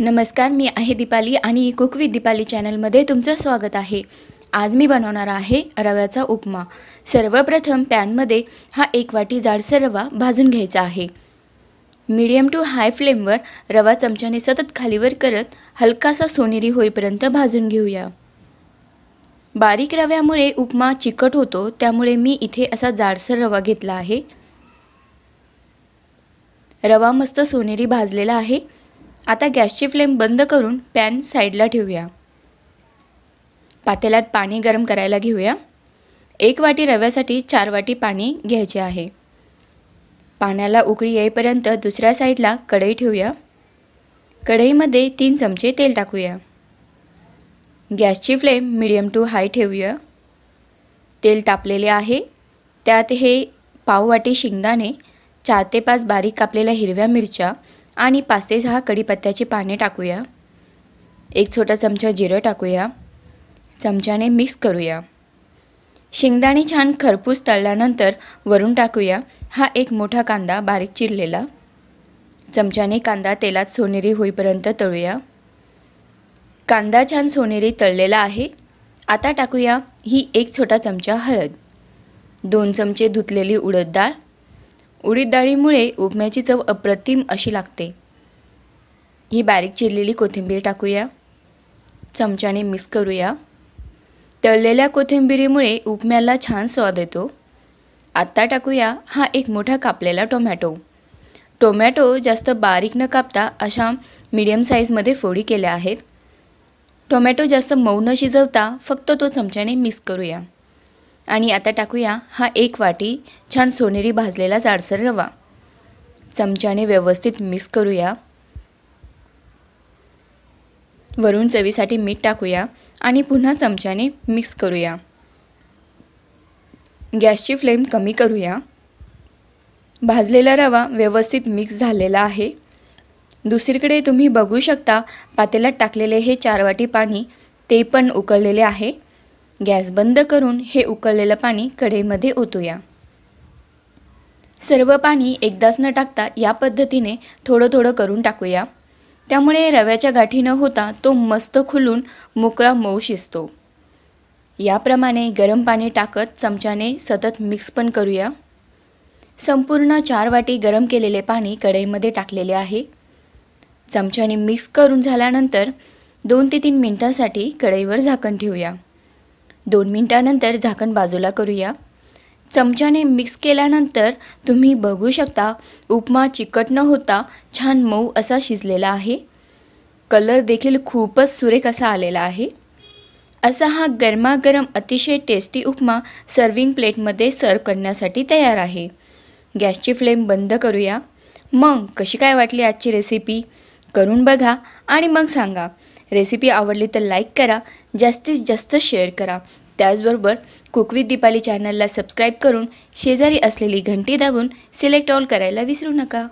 नमस्कार मी आहे दीपाली आणि कुक विथ दीपाली चॅनलमध्ये तुमचं स्वागत आहे आज मी बनवणार आहे रव्याचा उपमा सर्वप्रथम पॅनमध्ये हा एक वाटी जाडसर रवा भाजून घ्यायचा आहे मीडियम टू हाय फ्लेमवर रवा चमच्याने सतत खालीवर करत हलकासा सोनेरी होईपर्यंत भाजून घेऊया बारीक रव्यामुळे उपमा चिकट होतो त्यामुळे मी इथे असा जाडसर रवा घेतला आहे रवा मस्त सोनेरी भाजलेला आहे आता गॅसची फ्लेम बंद करून पॅन साईडला ठेवूया पातेल्यात पाणी गरम करायला घेऊया एक वाटी रव्यासाठी चार वाटी पाणी घ्यायचे आहे पाण्याला उकळी येईपर्यंत दुसऱ्या साईडला कढई ठेवूया कढईमध्ये तीन चमचे तेल टाकूया गॅसची फ्लेम मिडियम टू हाय ठेवूया तेल तापलेले आहे त्यात हे पाव वाटी शेंगदाणे चार ते पाच बारीक कापलेल्या हिरव्या मिरच्या आणि पाच ते सहा कढीपत्त्याची पाने टाकूया एक छोटा चमचा जिरं टाकूया चमच्याने मिक्स करूया शेंगदाणे छान खरपूस तळल्यानंतर वरून टाकूया हा एक मोठा कांदा बारीक चिरलेला चमच्याने कांदा तेलात सोनेरी होईपर्यंत तळूया कांदा छान सोनेरी तळलेला आहे आता टाकूया ही एक छोटा चमचा हळद दोन चमचे धुतलेली उडद डाळ उडीद डाळीमुळे उपम्याची चव अप्रतिम अशी लागते ही बारीक चिरलेली कोथिंबीर टाकूया चमच्याने मिक्स करूया तळलेल्या कोथिंबिरीमुळे उपम्याला छान स्वाद येतो आत्ता टाकूया हा एक मोठा कापलेला टोमॅटो टोमॅटो जास्त बारीक न कापता अशा मीडियम साईजमध्ये फोडी केल्या आहेत टोमॅटो जास्त मऊ न शिजवता फक्त तो चमच्याने मिक्स करूया आणि आता टाकूया हा एक वाटी छान सोनेरी भाजलेला जाडसर रवा चमच्याने व्यवस्थित मिक्स करूया वरून चवीसाठी मीठ टाकूया आणि पुन्हा चमच्याने मिक्स करूया गॅसची फ्लेम कमी करूया भाजलेला रवा व्यवस्थित मिक्स झालेला आहे दुसरीकडे तुम्ही बघू शकता पातेल्यात टाकलेले हे चार वाटी पाणी ते पण उकळलेले आहे गॅस बंद करून हे उकळलेलं पाणी कढईमध्ये ओतूया सर्व पाणी एकदाच न टाकता या पद्धतीने थोडं थोडं करून टाकूया त्यामुळे रव्याच्या गाठी न होता तो मस्त खुलून मोकळा मऊ शिजतो याप्रमाणे गरम पाणी टाकत चमच्याने सतत मिक्स पण करूया संपूर्ण चार वाटी गरम केलेले पाणी कढईमध्ये टाकलेले आहे चमच्याने मिक्स करून झाल्यानंतर दोन ते तीन मिनटांसाठी कढईवर झाकण ठेवूया दोन मिनटानंतर झाकण बाजूला करूया चमच्याने मिक्स केल्यानंतर तुम्ही बघू शकता उपमा चिकट न होता छान मऊ असा शिजलेला आहे कलर देखील खूपच सुरेख असा आलेला आहे असा हा गरमागरम अतिशय टेस्टी उपमा सर्विंग प्लेटमध्ये सर्व करण्यासाठी तयार आहे गॅसची फ्लेम बंद करूया मग कशी काय वाटली आजची रेसिपी करून बघा आणि मग सांगा रेसिपी आवडली तर लाईक करा जास्तीत जास्त शेअर करा त्याचबरोबर कुकविथ दीपाली चॅनलला सबस्क्राईब करून शेजारी असलेली घंटी दाबून सिलेक्ट ऑल करायला विसरू नका